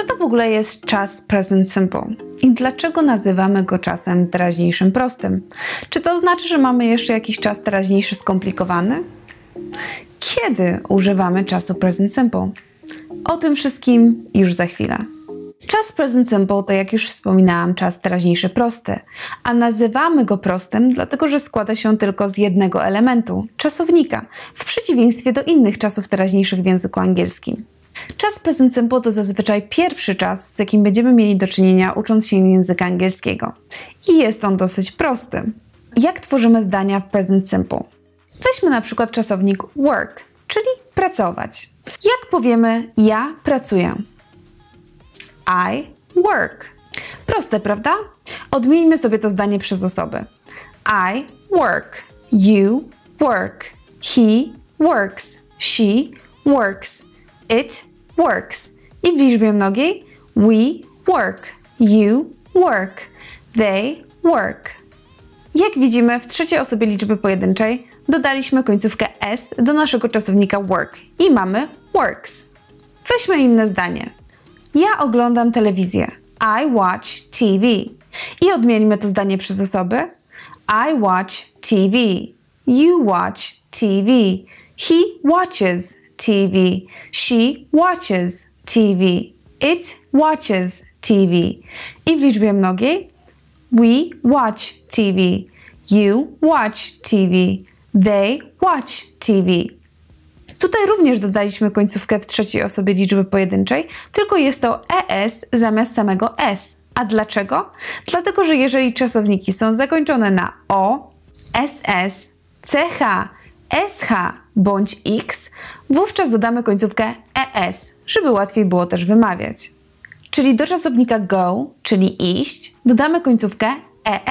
Co to w ogóle jest czas present simple? I dlaczego nazywamy go czasem teraźniejszym prostym? Czy to znaczy, że mamy jeszcze jakiś czas teraźniejszy skomplikowany? Kiedy używamy czasu present simple? O tym wszystkim już za chwilę. Czas present simple to, jak już wspominałam, czas teraźniejszy prosty, a nazywamy go prostym, dlatego że składa się tylko z jednego elementu czasownika, w przeciwieństwie do innych czasów teraźniejszych w języku angielskim. Czas present simple to zazwyczaj pierwszy czas, z jakim będziemy mieli do czynienia ucząc się języka angielskiego. I jest on dosyć prosty. Jak tworzymy zdania w present simple? Weźmy na przykład czasownik work, czyli pracować. Jak powiemy ja pracuję? I work. Proste, prawda? Odmieńmy sobie to zdanie przez osoby. I work. You work. He works. She works. It works. I w liczbie mnogiej we work, you work, they work. Jak widzimy, w trzeciej osobie liczby pojedynczej dodaliśmy końcówkę s do naszego czasownika work i mamy works. Weźmy inne zdanie. Ja oglądam telewizję. I watch TV. I odmienimy to zdanie przez osoby. I watch TV. You watch TV. He watches TV. She watches TV. It watches TV. I w liczbie mnogiej we watch TV. You watch TV. They watch TV. Tutaj również dodaliśmy końcówkę w trzeciej osobie liczby pojedynczej, tylko jest to es zamiast samego s. A dlaczego? Dlatego, że jeżeli czasowniki są zakończone na o, ss, ch, sh bądź x, wówczas dodamy końcówkę es, żeby łatwiej było też wymawiać. Czyli do czasownika go, czyli iść, dodamy końcówkę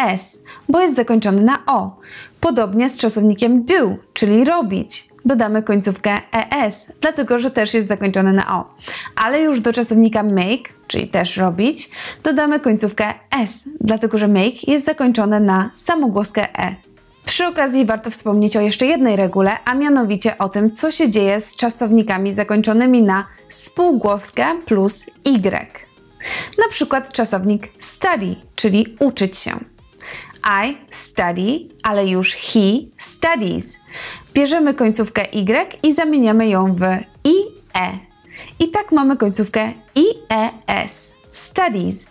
es, bo jest zakończony na o. Podobnie z czasownikiem do, czyli robić. Dodamy końcówkę es, dlatego że też jest zakończony na o. Ale już do czasownika make, czyli też robić, dodamy końcówkę s, dlatego że make jest zakończone na samogłoskę e. Przy okazji warto wspomnieć o jeszcze jednej regule, a mianowicie o tym, co się dzieje z czasownikami zakończonymi na spółgłoskę plus y. Na przykład czasownik study, czyli uczyć się. I study, ale już he studies. Bierzemy końcówkę y i zamieniamy ją w i e. I tak mamy końcówkę i e s. Studies.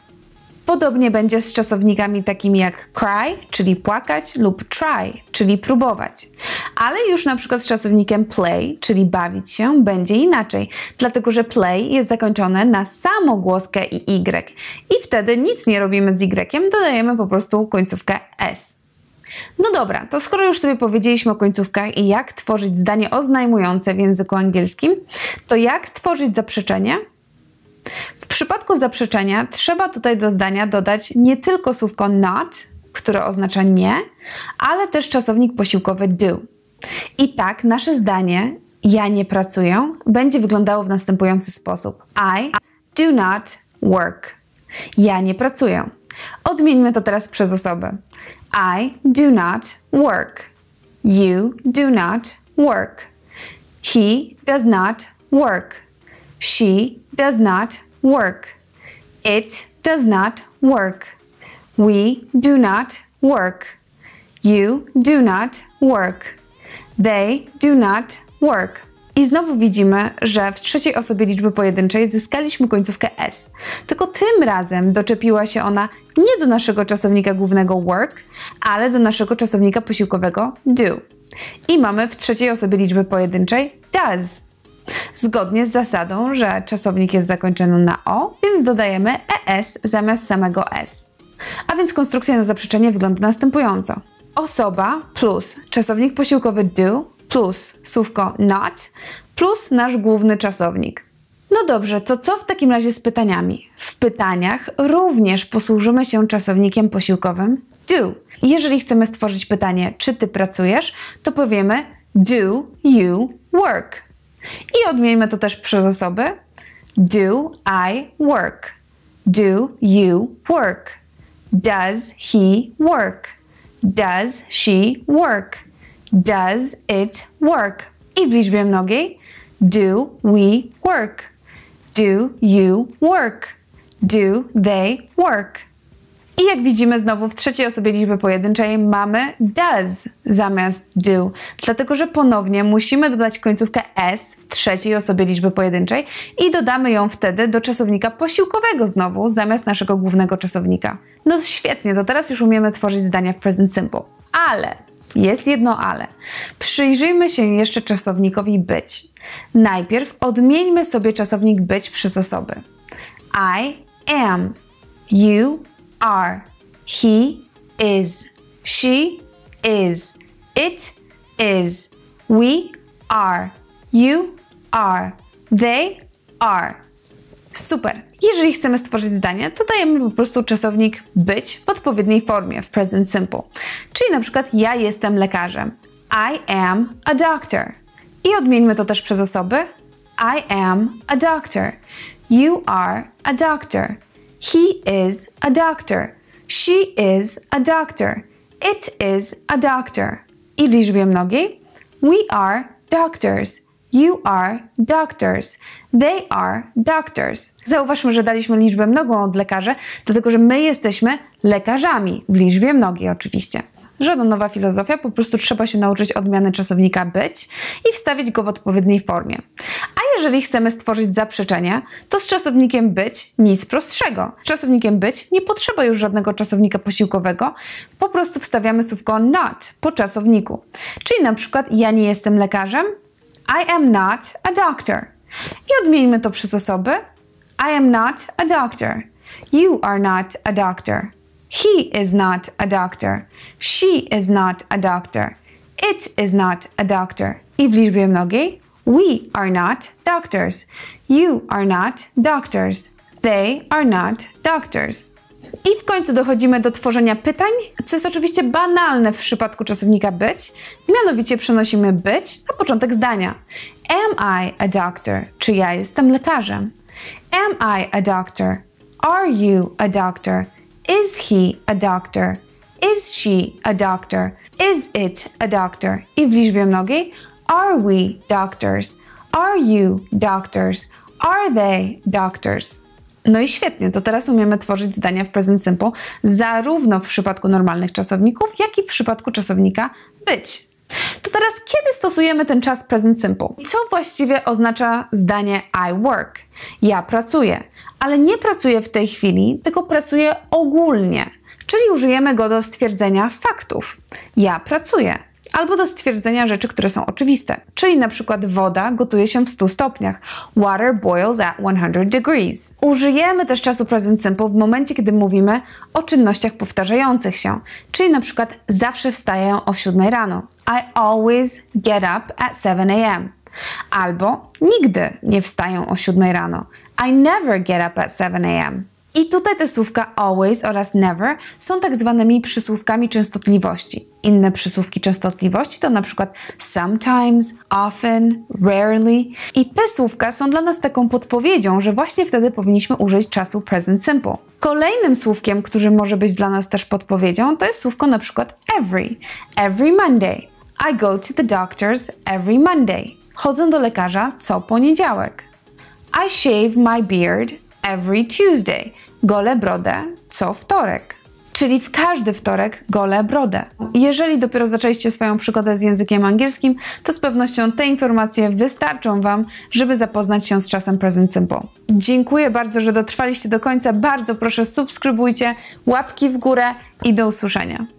Podobnie będzie z czasownikami takimi jak cry, czyli płakać, lub try, czyli próbować. Ale już na przykład z czasownikiem play, czyli bawić się, będzie inaczej, dlatego że play jest zakończone na samogłoskę i y. I wtedy nic nie robimy z y, dodajemy po prostu końcówkę s. No dobra, to skoro już sobie powiedzieliśmy o końcówkach i jak tworzyć zdanie oznajmujące w języku angielskim, to jak tworzyć zaprzeczenie? przypadku zaprzeczenia trzeba tutaj do zdania dodać nie tylko słówko not, które oznacza nie, ale też czasownik posiłkowy do. I tak nasze zdanie ja nie pracuję będzie wyglądało w następujący sposób. I do not work. Ja nie pracuję. Odmieńmy to teraz przez osobę. I do not work. You do not work. He does not work. She does not work. It does not work. We do not work. You do not work. They do not work. I znowu widzimy, że w trzeciej osobie liczby pojedynczej zyskaliśmy końcówkę s. Tylko tym razem doczepiła się ona nie do naszego czasownika głównego work, ale do naszego czasownika posiłkowego do. I mamy w trzeciej osobie liczby pojedynczej does zgodnie z zasadą, że czasownik jest zakończony na o, więc dodajemy es zamiast samego s. A więc konstrukcja na zaprzeczenie wygląda następująco. Osoba plus czasownik posiłkowy do plus słówko not plus nasz główny czasownik. No dobrze, to co w takim razie z pytaniami? W pytaniach również posłużymy się czasownikiem posiłkowym do. Jeżeli chcemy stworzyć pytanie, czy ty pracujesz, to powiemy do you work? I odmieńmy to też przez osoby. Do I work? Do you work? Does he work? Does she work? Does it work? I w liczbie mnogiej Do we work? Do you work? Do they work? I jak widzimy znowu w trzeciej osobie liczby pojedynczej mamy does zamiast do, dlatego że ponownie musimy dodać końcówkę s w trzeciej osobie liczby pojedynczej i dodamy ją wtedy do czasownika posiłkowego znowu zamiast naszego głównego czasownika. No świetnie, to teraz już umiemy tworzyć zdania w present simple. Ale jest jedno ale. Przyjrzyjmy się jeszcze czasownikowi być. Najpierw odmieńmy sobie czasownik być przez osoby. I am, you are, he is, she is, it is, we are, you are, they are. Super! Jeżeli chcemy stworzyć zdanie, to dajemy po prostu czasownik być w odpowiedniej formie, w present simple. Czyli na przykład ja jestem lekarzem. I am a doctor. I odmieńmy to też przez osoby. I am a doctor. You are a doctor. He is a doctor. She is a doctor. It is a doctor. I w liczbie mnogiej We are doctors. You are doctors. They are doctors. Zauważmy, że daliśmy liczbę mnogą od lekarza, dlatego że my jesteśmy lekarzami. W liczbie mnogiej oczywiście. Żadna nowa filozofia, po prostu trzeba się nauczyć odmiany czasownika być i wstawić go w odpowiedniej formie jeżeli chcemy stworzyć zaprzeczenie, to z czasownikiem być nic prostszego. Z czasownikiem być nie potrzeba już żadnego czasownika posiłkowego, po prostu wstawiamy słówko not po czasowniku. Czyli na przykład ja nie jestem lekarzem, I am not a doctor. I odmieńmy to przez osoby I am not a doctor. You are not a doctor. He is not a doctor. She is not a doctor. It is not a doctor. I w liczbie mnogiej we are not doctors. You are not doctors. They are not doctors. I w końcu dochodzimy do tworzenia pytań, co jest oczywiście banalne w przypadku czasownika być, mianowicie przenosimy być na początek zdania. Am I a doctor? Czy ja jestem lekarzem? Am I a doctor? Are you a doctor? Is he a doctor? Is she a doctor? Is it a doctor? I w liczbie mnogiej Are we doctors? Are you doctors? Are they doctors? No i świetnie, to teraz umiemy tworzyć zdania w present simple zarówno w przypadku normalnych czasowników, jak i w przypadku czasownika być. To teraz kiedy stosujemy ten czas present simple? Co właściwie oznacza zdanie I work? Ja pracuję, ale nie pracuję w tej chwili, tylko pracuję ogólnie. Czyli użyjemy go do stwierdzenia faktów. Ja pracuję albo do stwierdzenia rzeczy, które są oczywiste. Czyli na przykład woda gotuje się w 100 stopniach. Water boils at 100 degrees. Użyjemy też czasu present simple w momencie, kiedy mówimy o czynnościach powtarzających się. Czyli na przykład zawsze wstaję o 7 rano. I always get up at 7 a.m. Albo nigdy nie wstaję o 7 rano. I never get up at 7 a.m. I tutaj te słówka always oraz never są tak zwanymi przysłówkami częstotliwości. Inne przysłówki częstotliwości to na przykład sometimes, often, rarely. I te słówka są dla nas taką podpowiedzią, że właśnie wtedy powinniśmy użyć czasu present simple. Kolejnym słówkiem, który może być dla nas też podpowiedzią, to jest słówko na przykład every. Every Monday. I go to the doctors every Monday. Chodzę do lekarza co poniedziałek. I shave my beard every Tuesday. Gole brodę co wtorek. Czyli w każdy wtorek gole brodę. Jeżeli dopiero zaczęliście swoją przygodę z językiem angielskim, to z pewnością te informacje wystarczą Wam, żeby zapoznać się z czasem Present Simple. Dziękuję bardzo, że dotrwaliście do końca. Bardzo proszę subskrybujcie, łapki w górę i do usłyszenia.